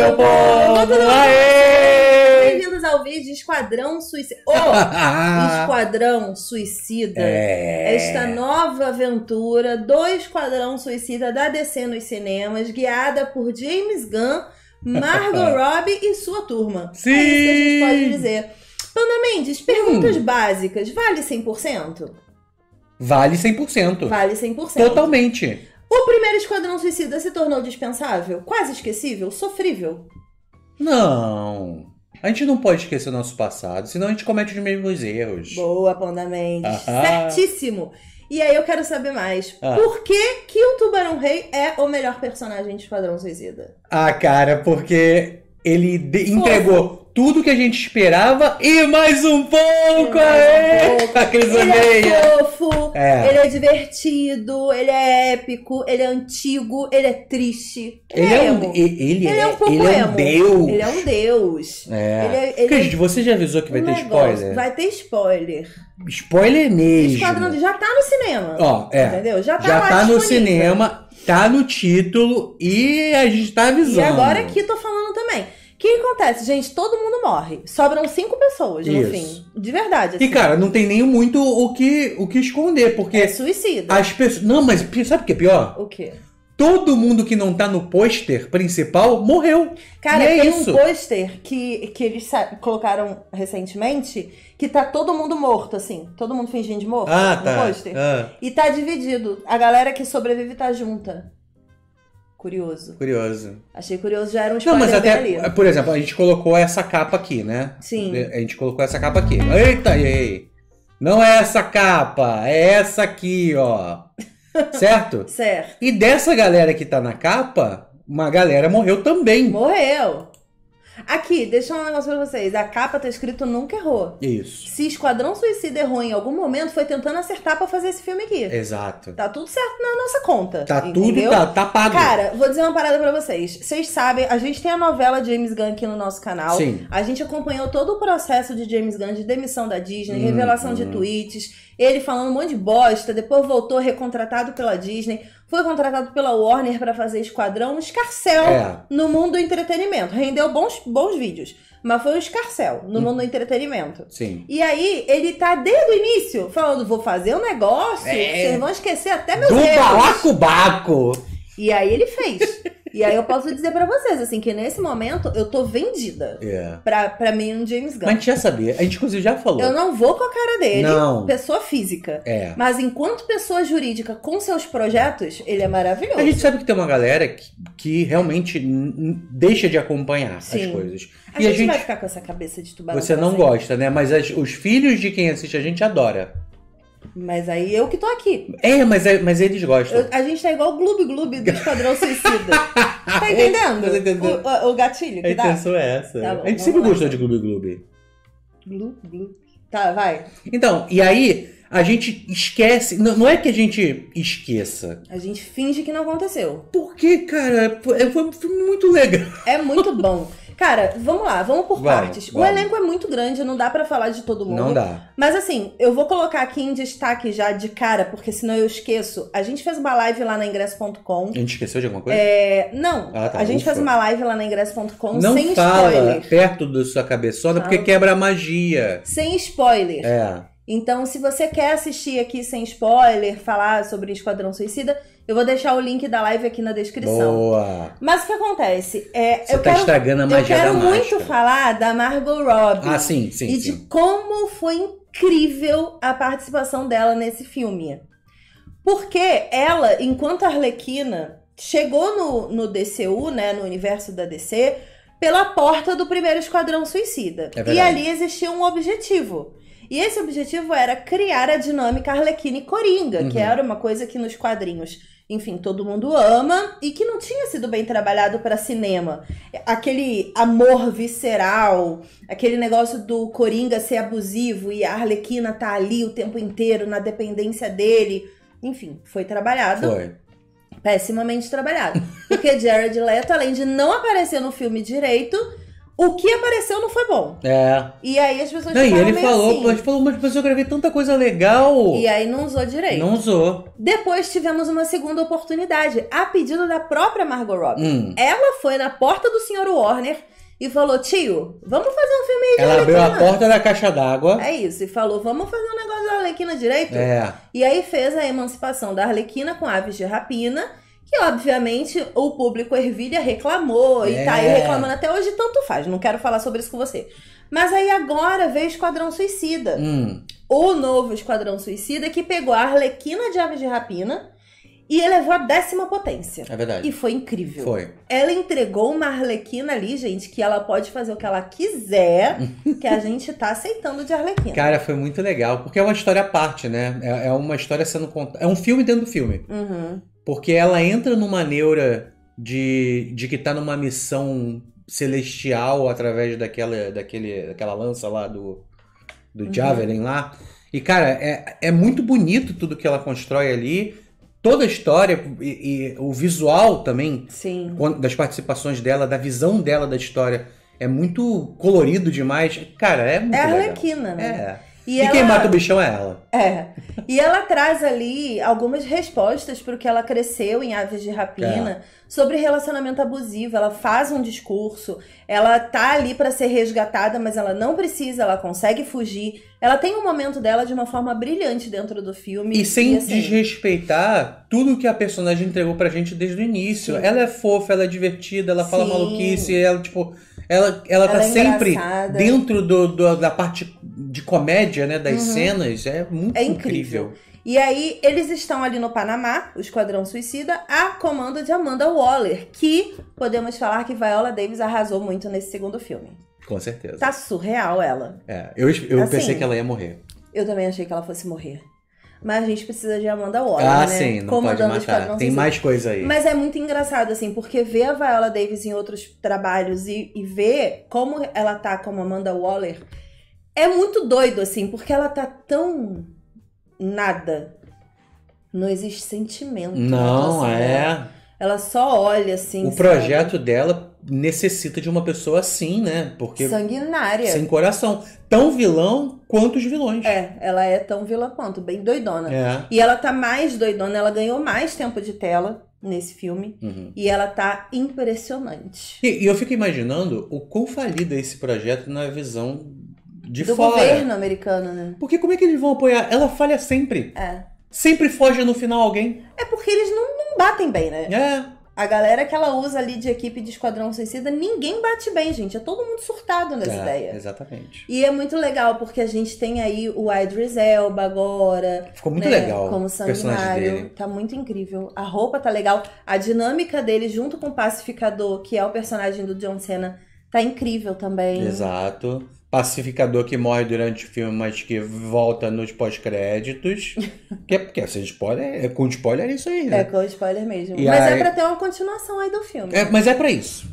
meu povo! Bem-vindos ao vídeo Esquadrão Suicida. Oh, Esquadrão Suicida. É... Esta nova aventura do Esquadrão Suicida da DC nos cinemas, guiada por James Gunn, Margot Robbie e sua turma. Sim! É isso que a gente pode dizer. Panda Mendes, hum. perguntas hum. básicas. Vale 100%? Vale 100%. Vale 100%. Totalmente. O primeiro Esquadrão Suicida se tornou dispensável, quase esquecível, sofrível. Não. A gente não pode esquecer o nosso passado, senão a gente comete os mesmos erros. Boa, Panda Mendes. Ah Certíssimo. E aí eu quero saber mais. Ah. Por que, que o Tubarão Rei é o melhor personagem de Esquadrão Suicida? Ah, cara, porque ele entregou tudo que a gente esperava e mais um pouco! Aê! ele é fofo, é. ele é divertido, ele é épico, ele é antigo, ele é triste. Ele, ele é, é um, ele, ele é, é, um pouco ele é um deus. Ele é um deus. É. Ele Cris, é, é você já avisou que vai um ter negócio. spoiler? Vai ter spoiler. Spoiler mesmo. Esquadrão já tá no cinema. Ó, é. Entendeu? Já tá, já tá no cinema, tá no título e a gente tá avisando. E agora aqui tô falando também que acontece, gente? Todo mundo morre. Sobram cinco pessoas no Isso. fim. De verdade. Assim. E, cara, não tem nem muito o que, o que esconder, porque. É suicida. As pessoas. Não, mas sabe o que é pior? O quê? Todo mundo que não tá no pôster principal morreu. Cara, e é tem isso. um pôster que, que eles colocaram recentemente que tá todo mundo morto, assim. Todo mundo fingindo de morto ah, no tá. pôster. Ah. E tá dividido. A galera que sobrevive tá junta. Curioso. Curioso. Achei curioso, já era um Não, mas até, ali. por exemplo, a gente colocou essa capa aqui, né? Sim. A gente colocou essa capa aqui. Eita, ei! Não é essa capa, é essa aqui, ó. Certo? certo. E dessa galera que tá na capa, uma galera morreu também. Morreu. Aqui, deixa um negócio pra vocês. A capa tá escrito nunca errou. Isso. Se Esquadrão Suicida errou em algum momento, foi tentando acertar para fazer esse filme aqui. Exato. Tá tudo certo na nossa conta. Tá entendeu? tudo, tá, tá pago. Cara, vou dizer uma parada para vocês. Vocês sabem, a gente tem a novela James Gunn aqui no nosso canal. Sim. A gente acompanhou todo o processo de James Gunn, de demissão da Disney, hum, revelação hum. de tweets, ele falando um monte de bosta, depois voltou recontratado pela Disney foi contratado pela Warner para fazer Esquadrão Escarcel é. no mundo do entretenimento. Rendeu bons, bons vídeos. Mas foi um escarcel no hum. mundo do entretenimento. Sim. E aí, ele tá desde o início falando: vou fazer um negócio, é. vocês vão esquecer até meus do erros. Do balacobaco! E aí ele fez. E aí eu posso dizer para vocês, assim, que nesse momento eu tô vendida. É. Pra, mim, um James Gunn. Mas a gente já sabia. A gente, inclusive, já falou. Eu não vou com a cara dele, não. pessoa física. É. Mas enquanto pessoa jurídica com seus projetos, ele é maravilhoso. A gente sabe que tem uma galera que, que realmente deixa de acompanhar Sim. as coisas. A, e gente a gente vai ficar com essa cabeça de tubarão. Você não gosta, né? Mas as, os filhos de quem assiste a gente adora. Mas aí eu que tô aqui. É, mas, é, mas eles gostam. Eu, a gente tá igual o Gloob Gloob do Esquadrão Suicida. tá entendendo? É, entendendo. O, o, o, gatilho que a dá? A intenção é essa. Tá bom, a gente sempre lá. gostou de Gloob Gloob. Gloob Gloob. Tá, vai. Então, e aí a gente esquece. Não, é que a gente esqueça. A gente finge que não aconteceu. Por cara? É, foi, foi muito legal. É muito bom. Cara, vamos lá, vamos por vamos, partes. Vamos. O elenco é muito grande, não dá para falar de todo mundo. Não dá. Mas assim, eu vou colocar aqui em destaque já de cara, porque senão eu esqueço. A gente fez uma live lá na ingresso.com. A gente esqueceu de alguma coisa? É, não. Ah, tá, a gente ufa. fez uma live lá na ingresso.com sem Não fala perto da sua cabeçona, porque quebra a magia. Sem spoiler. É. Então, se você quer assistir aqui sem spoiler, falar sobre Esquadrão Suicida, eu vou deixar o link da live aqui na descrição. Boa! Mas o que acontece? É, Você eu tá quero, estragando a magia da Eu quero da muito falar da Margot Robbie. Ah, sim, sim. E sim. de como foi incrível a participação dela nesse filme. Porque ela, enquanto Arlequina, chegou no, no DCU, né, no universo da DC, pela porta do primeiro Esquadrão Suicida. É e ali existia um objetivo e esse objetivo era criar a dinâmica Arlequina e Coringa, uhum. que era uma coisa que nos quadrinhos, enfim, todo mundo ama e que não tinha sido bem trabalhado para cinema. Aquele amor visceral, aquele negócio do Coringa ser abusivo e a Arlequina tá ali o tempo inteiro na dependência dele. Enfim, foi trabalhado. Foi pessimamente trabalhado. Porque Jared Leto, além de não aparecer no filme direito, o que apareceu não foi bom. É. E aí as pessoas não, e ele falou, assim. Ele falou, mas mas eu gravei tanta coisa legal. E aí não usou direito. Não usou. Depois tivemos uma segunda oportunidade, a pedido da própria Margot Robbie. Hum. Ela foi na porta do Sr. Warner e falou: "Tio, vamos fazer um filme aí de Ela Arlequina. abriu a porta da caixa d'água. É isso, e falou: "Vamos fazer um negócio da Arlequina direito?" É. E aí fez a emancipação da Arlequina com Aves de Rapina. Que obviamente o público ervilha reclamou é. e tá aí é. reclamando até hoje, tanto faz, não quero falar sobre isso com você. Mas aí agora veio o Esquadrão Suicida. Hum. O novo Esquadrão Suicida que pegou a Arlequina de Aves de Rapina e elevou a décima potência. É verdade. E foi incrível. Foi. Ela entregou uma Arlequina ali, gente, que ela pode fazer o que ela quiser, que a gente tá aceitando de Arlequina. Cara, foi muito legal, porque é uma história à parte, né? É, é uma história sendo contada. É um filme dentro do filme. Uhum. Porque ela entra numa neura de, de que tá numa missão celestial através daquela, daquele, daquela lança lá do, do uhum. Javelin lá. E, cara, é, é muito bonito tudo que ela constrói ali. Toda a história e, e o visual também Sim. das participações dela, da visão dela da história. É muito colorido demais. Cara, é muito. É legal. Arlequina, né? É. E, e ela... quem mata o bichão é ela. É. E ela traz ali algumas respostas para o que ela cresceu em Aves de Rapina é. sobre relacionamento abusivo. Ela faz um discurso, ela tá ali para ser resgatada, mas ela não precisa, ela consegue fugir. Ela tem um momento dela de uma forma brilhante dentro do filme. E sem e assim... desrespeitar tudo que a personagem entregou pra gente desde o início. Sim. Ela é fofa, ela é divertida, ela Sim. fala maluquice, ela, tipo. Ela, ela, ela tá é sempre dentro do, do, da parte comédia, né, das uhum. cenas é muito é incrível. incrível. E aí eles estão ali no Panamá, o Esquadrão Suicida, a comando de Amanda Waller, que podemos falar que Viola Davis arrasou muito nesse segundo filme. Com certeza. Tá surreal ela. É, eu, eu assim, pensei que ela ia morrer. Eu também achei que ela fosse morrer. Mas a gente precisa de Amanda Waller, ah, né? sim, não Comandando pode matar. Tem mais coisa aí. Mas é muito engraçado, assim, porque ver a Viola Davis em outros trabalhos e, e ver como ela tá como Amanda Waller é muito doido, assim, porque ela tá tão nada. Não existe sentimento. Não, tá é. Ela, ela só olha, assim. O sabe? projeto dela necessita de uma pessoa assim, né? Porque. Sanguinária. Sem coração. Tão vilão quanto os vilões. É, ela é tão vilã quanto, bem doidona. É. E ela tá mais doidona, ela ganhou mais tempo de tela nesse filme. Uhum. E ela tá impressionante. E, e eu fico imaginando o quão falido é esse projeto na visão de do fora. Do governo americano, né? Porque como é que eles vão apoiar? Ela falha sempre. É. Sempre foge no final alguém. É porque eles não, não batem bem, né? É. A galera que ela usa ali de equipe de Esquadrão Suicida, ninguém bate bem, gente. É todo mundo surtado nessa é, ideia. Exatamente. E é muito legal, porque a gente tem aí o Idris Elba agora. Ficou muito né, legal. Como sanguinário. Dele. Tá muito incrível. A roupa tá legal. A dinâmica dele junto com o Pacificador, que é o personagem do John Cena, tá incrível também. Exato pacificador que morre durante o filme, mas que volta nos pós-créditos. que é porque sem assim, spoiler, é com spoiler é isso aí, né? É com spoiler mesmo. E mas é aí... é pra ter uma continuação aí do filme. É, mas é pra isso.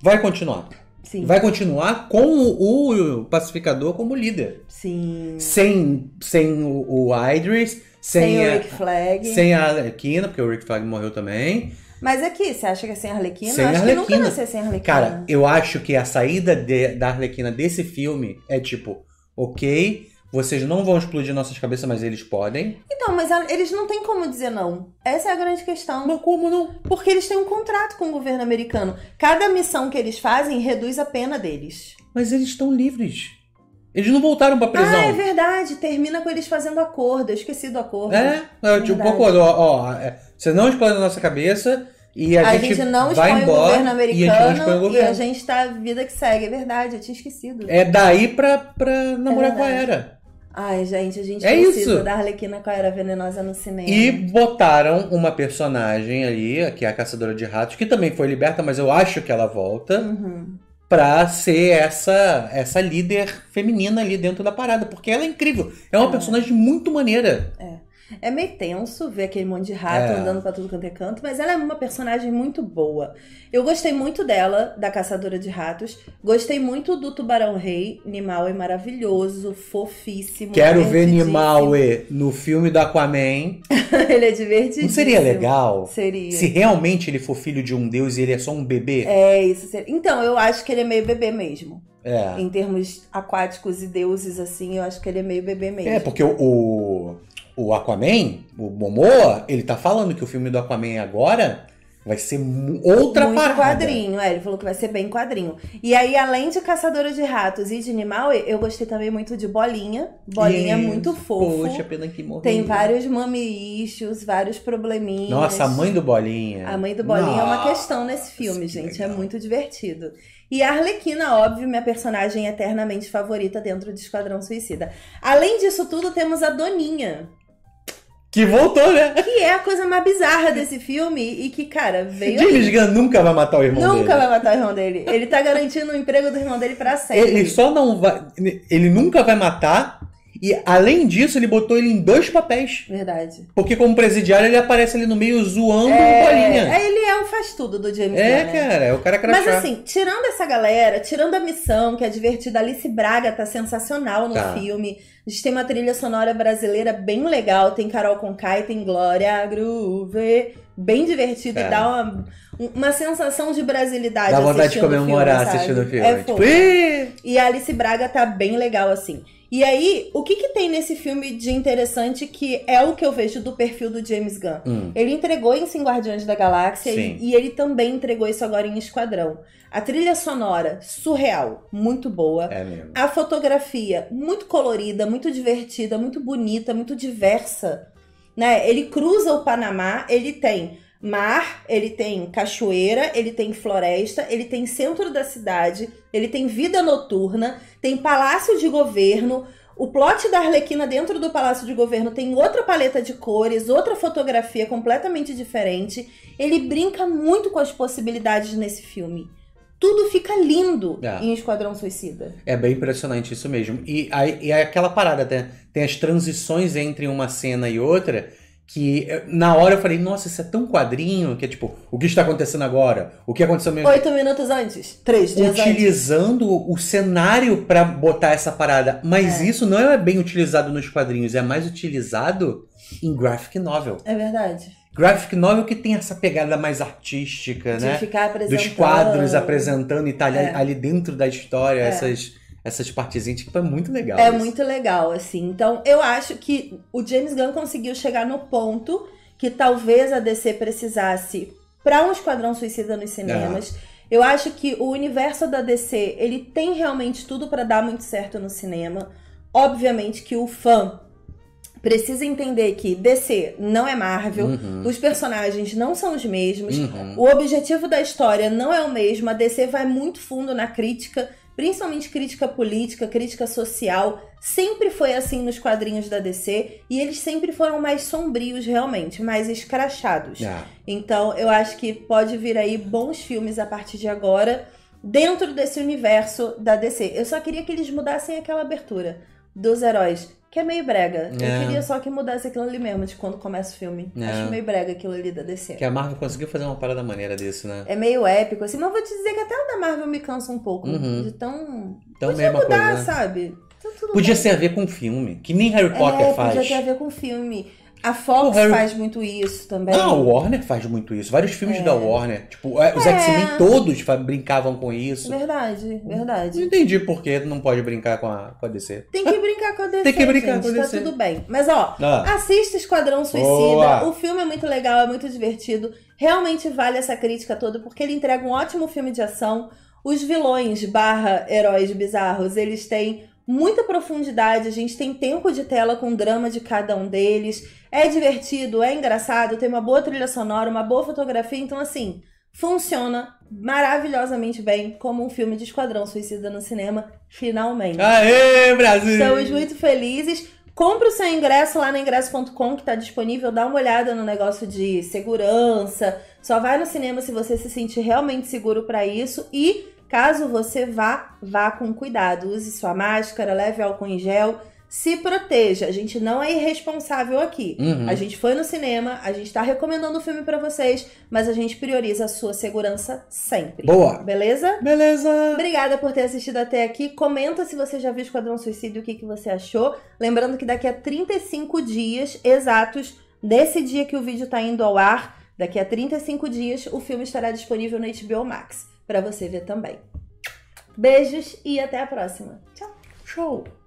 Vai continuar. Sim. Vai continuar com o, pacificador como líder. Sim. Sem, sem o, Idris, sem, sem o Rick Flag. Sem a Kina, porque o Rick Flag morreu também. Mas aqui, você acha que é sem Arlequina? Sem acho Arlequina. que nunca vai ser sem Arlequina. Cara, eu acho que a saída de, da Arlequina desse filme é tipo, ok, vocês não vão explodir nossas cabeças, mas eles podem. Então, mas a, eles não têm como dizer não. Essa é a grande questão. Mas como não? Porque eles têm um contrato com o governo americano. Cada missão que eles fazem reduz a pena deles. Mas eles estão livres. Eles não voltaram pra prisão. Ah, é verdade. Termina com eles fazendo acordo. Eu esqueci do acordo. É, é tipo, um acordo. Ó, ó, é, você não explode a nossa cabeça, e a, a gente, gente, não vai expõe embora, o governo americano e a gente está vida que segue, é verdade, eu tinha esquecido. É daí pra, pra namorar é com a Era. Ai, gente, a gente é precisa isso. da Arlequina com a Era Venenosa no cinema. E botaram uma personagem ali, que é a Caçadora de Ratos, que também foi liberta, mas eu acho que ela volta, uhum. pra ser essa, essa líder feminina ali dentro da parada, porque ela é incrível. É uma é. personagem muito maneira. É. É meio tenso ver aquele monte de rato é. andando pra tudo quanto é canto, mas ela é uma personagem muito boa. Eu gostei muito dela, da Caçadora de Ratos. Gostei muito do Tubarão Rei. Nimal é maravilhoso, fofíssimo. Quero ver Nimaue no filme do Aquaman. ele é divertido. Não seria legal? Seria. Se realmente ele for filho de um deus e ele é só um bebê? É, isso seria. Então, eu acho que ele é meio bebê mesmo. É. Em termos aquáticos e deuses, assim, eu acho que ele é meio bebê mesmo. É, porque o, o o Aquaman, o Momoa, ele tá falando que o filme do Aquaman agora vai ser outra Muito parada. quadrinho, é, ele falou que vai ser bem quadrinho. E aí, além de Caçadora de Ratos e de Animal, eu gostei também muito de Bolinha. Bolinha é muito fofo. Poxa, pena que morreu. Tem vários mami vários probleminhas. Nossa, a mãe do Bolinha. A mãe do Bolinha Nossa. é uma questão nesse filme, gente. É, é muito divertido. E a Arlequina, óbvio, minha personagem eternamente favorita dentro de Esquadrão Suicida. Além disso tudo, temos a Doninha, que voltou, né? Que é a coisa mais bizarra desse filme e que, cara, veio. James Gunn nunca vai matar o irmão nunca dele. Nunca vai matar o irmão dele. Ele tá garantindo o emprego do irmão dele pra sempre. Ele só não vai. Ele nunca vai matar e além disso, ele botou ele em dois papéis. Verdade. Porque como presidiário, ele aparece ali no meio zoando é... bolinha. É, ele é o faz tudo do James É, Gunn, né? cara, é o cara crachá. Mas assim, tirando essa galera, tirando a missão, que é divertida, Alice Braga tá sensacional no tá. filme. A gente tem uma trilha sonora brasileira bem legal. Tem Carol Conkai, tem Glória Groove bem divertido é. e dá uma, uma sensação de brasilidade. Dá vontade de comemorar filme, assistindo o filme. É tipo, e a Alice Braga tá bem legal, assim. E aí, o que, que tem nesse filme de interessante que é o que eu vejo do perfil do James Gunn? Hum. Ele entregou em Sim Guardiões da Galáxia e, e, ele também entregou isso agora em Esquadrão. A trilha sonora, surreal, muito boa. É mesmo. A fotografia, muito colorida, muito divertida, muito bonita, muito diversa né? Ele cruza o Panamá, ele tem mar, ele tem cachoeira, ele tem floresta, ele tem centro da cidade, ele tem vida noturna, tem palácio de governo. O plot da Arlequina dentro do palácio de governo tem outra paleta de cores, outra fotografia completamente diferente. Ele brinca muito com as possibilidades nesse filme tudo fica lindo é. em Esquadrão Suicida. É bem impressionante isso mesmo. E, aí, e aí aquela parada, tem, né? tem as transições entre uma cena e outra que eh, na hora eu falei, nossa, isso é tão quadrinho, que é tipo, o que está acontecendo agora? O que aconteceu mesmo? Oito minutos antes, três dias Utilizando antes. o cenário para botar essa parada. Mas é. isso não é bem utilizado nos quadrinhos, é mais utilizado em graphic novel. É verdade. Graphic novel que tem essa pegada mais artística, de né? Ficar apresentando. Dos quadros apresentando e tá ali, é. ali dentro da história, é. essas essas partezinhas, tipo, é muito legal. É isso. muito legal, assim. Então, eu acho que o James Gunn conseguiu chegar no ponto que talvez a DC precisasse para um Esquadrão Suicida nos cinemas. É. Eu acho que o universo da DC, ele tem realmente tudo para dar muito certo no cinema. Obviamente que o fã precisa entender que DC não é Marvel, uhum. os personagens não são os mesmos, uhum. o objetivo da história não é o mesmo, a DC vai muito fundo na crítica, principalmente crítica política, crítica social, sempre foi assim nos quadrinhos da DC e eles sempre foram mais sombrios realmente, mais escrachados. Yeah. É. Então, eu acho que pode vir aí bons filmes a partir de agora dentro desse universo da DC. Eu só queria que eles mudassem aquela abertura dos heróis que é meio brega. É. Eu queria só que mudasse aquilo ali mesmo, de quando começa o filme. É. Acho meio brega aquilo ali da DC. Que a Marvel conseguiu fazer uma parada maneira disso, né? É meio épico, assim. Mas vou te dizer que até o da Marvel me cansa um pouco. Uhum. De tão... Então, Podia mudar, coisa, né? sabe? Então, podia bem. a ver com filme, que nem Harry é, Potter é, faz. Podia ter a ver com filme. A Fox Harry... faz muito isso também. Ah, a Warner faz muito isso. Vários filmes é. da Warner. Tipo, é, os é. X-Men todos brincavam com isso. Verdade, verdade. Não entendi por que não pode brincar com a, com a DC. Tem que brincar com a DC. Tem que brincar gente, com a DC. Tá tudo bem. Mas ó, ah. assista Esquadrão Suicida. Boa. O filme é muito legal, é muito divertido. Realmente vale essa crítica toda, porque ele entrega um ótimo filme de ação. Os vilões barra heróis bizarros, eles têm muita profundidade, a gente tem tempo de tela com o drama de cada um deles. É divertido, é engraçado, tem uma boa trilha sonora, uma boa fotografia, então assim, funciona maravilhosamente bem como um filme de Esquadrão Suicida no cinema, finalmente. Aê, Brasil! Estamos muito felizes. Compre o seu ingresso lá no ingresso.com, que está disponível. Dá uma olhada no negócio de segurança. Só vai no cinema se você se sentir realmente seguro para isso. E Caso você vá, vá com cuidado. Use sua máscara, leve álcool em gel, se proteja. A gente não é irresponsável aqui. Uhum. A gente foi no cinema, a gente está recomendando o filme para vocês, mas a gente prioriza a sua segurança sempre. Boa. Beleza? Beleza. Obrigada por ter assistido até aqui. Comenta se você já viu Esquadrão Suicídio, o que, que você achou. Lembrando que daqui a 35 dias exatos desse dia que o vídeo está indo ao ar, daqui a 35 dias, o filme estará disponível no HBO Max para você ver também. Beijos e até a próxima. Tchau. Show.